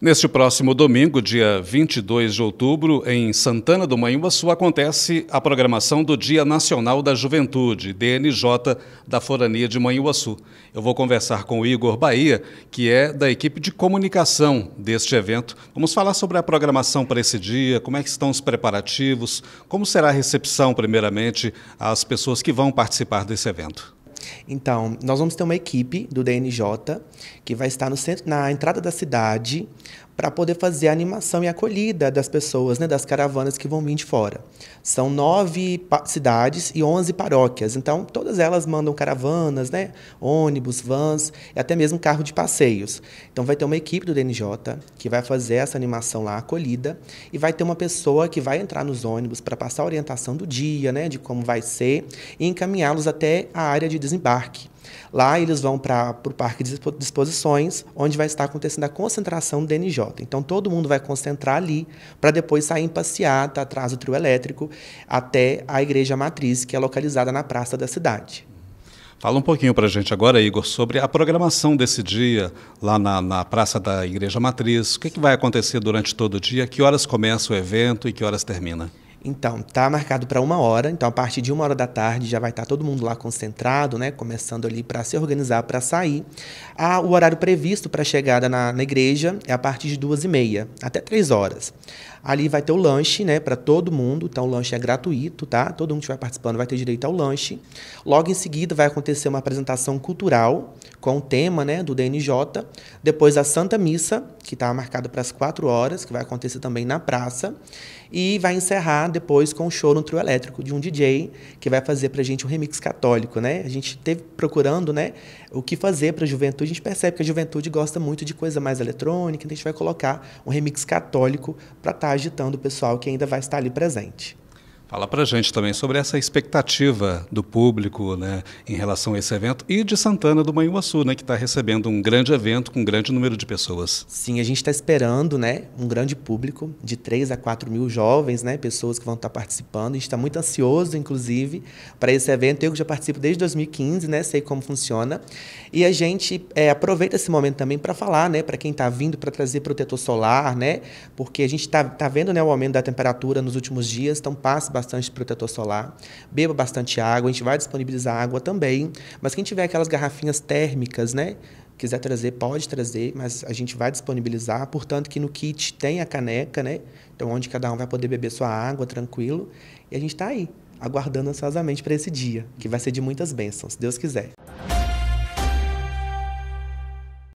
Neste próximo domingo, dia 22 de outubro, em Santana do Manhuaçu, acontece a programação do Dia Nacional da Juventude, DNJ, da Forania de Manhuaçu. Eu vou conversar com o Igor Bahia, que é da equipe de comunicação deste evento. Vamos falar sobre a programação para esse dia, como é que estão os preparativos, como será a recepção, primeiramente, às pessoas que vão participar desse evento. Então, nós vamos ter uma equipe do DNJ que vai estar no centro, na entrada da cidade para poder fazer a animação e a acolhida das pessoas, né, das caravanas que vão vir de fora. São nove cidades e onze paróquias, então todas elas mandam caravanas, né, ônibus, vans e até mesmo carro de passeios. Então vai ter uma equipe do DNJ que vai fazer essa animação lá, acolhida, e vai ter uma pessoa que vai entrar nos ônibus para passar a orientação do dia, né, de como vai ser, e encaminhá-los até a área de desembarque. Lá eles vão para o Parque de Exposições, onde vai estar acontecendo a concentração do DNJ. Então todo mundo vai concentrar ali para depois sair em passeata tá atrás do trio elétrico até a Igreja Matriz, que é localizada na praça da cidade. Fala um pouquinho para a gente agora, Igor, sobre a programação desse dia lá na, na Praça da Igreja Matriz. O que, é que vai acontecer durante todo o dia? Que horas começa o evento e que horas termina? Então, tá marcado para uma hora, então a partir de uma hora da tarde já vai estar tá todo mundo lá concentrado, né? Começando ali para se organizar para sair. Ah, o horário previsto para chegada na, na, igreja é a partir de duas e meia até três horas. Ali vai ter o lanche, né? Para todo mundo. Então o lanche é gratuito, tá? Todo mundo que vai participando vai ter direito ao lanche. Logo em seguida vai acontecer uma apresentação cultural com o tema, né? Do DNJ. Depois a Santa Missa, que está marcada para as quatro horas, que vai acontecer também na praça, e vai encerrar depois com um show no trio elétrico de um DJ que vai fazer para a gente um remix católico, né? A gente teve procurando, né, o que fazer para a juventude. A gente percebe que a juventude gosta muito de coisa mais eletrônica, então a gente vai colocar um remix católico para estar tá agitando o pessoal que ainda vai estar ali presente. Fala para gente também sobre essa expectativa do público né, em relação a esse evento e de Santana do Manhuaçu, né, que está recebendo um grande evento com um grande número de pessoas. Sim, a gente está esperando né, um grande público de 3 a 4 mil jovens, né, pessoas que vão estar tá participando. A gente está muito ansioso, inclusive, para esse evento. Eu que já participo desde 2015, né, sei como funciona. E a gente é, aproveita esse momento também para falar né, para quem está vindo para trazer protetor solar, né, porque a gente está tá vendo né, o aumento da temperatura nos últimos dias, então passa bastante protetor solar, beba bastante água, a gente vai disponibilizar água também. Mas quem tiver aquelas garrafinhas térmicas, né? Quiser trazer, pode trazer, mas a gente vai disponibilizar. Portanto, que no kit tem a caneca, né? Então, onde cada um vai poder beber sua água tranquilo. E a gente está aí, aguardando ansiosamente para esse dia, que vai ser de muitas bênçãos, se Deus quiser.